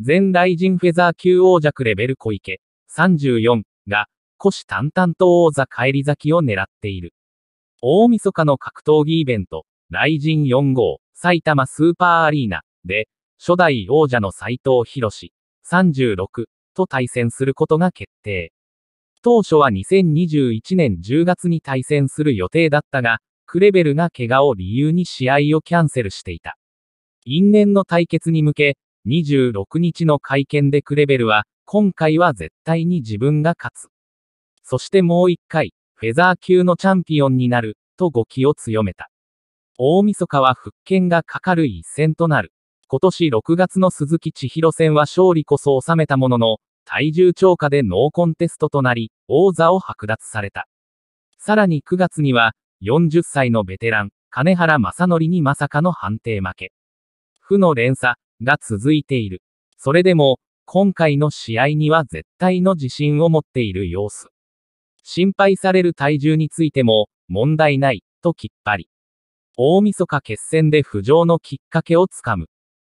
前大臣フェザー級王者クレベル小池34が、虎視眈々と王座返り咲きを狙っている。大晦日の格闘技イベント、雷神4号埼玉スーパーアリーナで、初代王者の斎藤博士36と対戦することが決定。当初は2021年10月に対戦する予定だったが、クレベルが怪我を理由に試合をキャンセルしていた。因縁の対決に向け、26日の会見でクレベルは、今回は絶対に自分が勝つ。そしてもう一回、フェザー級のチャンピオンになる、と語気を強めた。大晦日は復権がかかる一戦となる。今年6月の鈴木千尋戦は勝利こそ収めたものの、体重超過でノーコンテストとなり、王座を剥奪された。さらに9月には、40歳のベテラン、金原正則にまさかの判定負け。負の連鎖、が続いている。それでも、今回の試合には絶対の自信を持っている様子。心配される体重についても、問題ない、ときっぱり。大晦日決戦で浮上のきっかけをつかむ。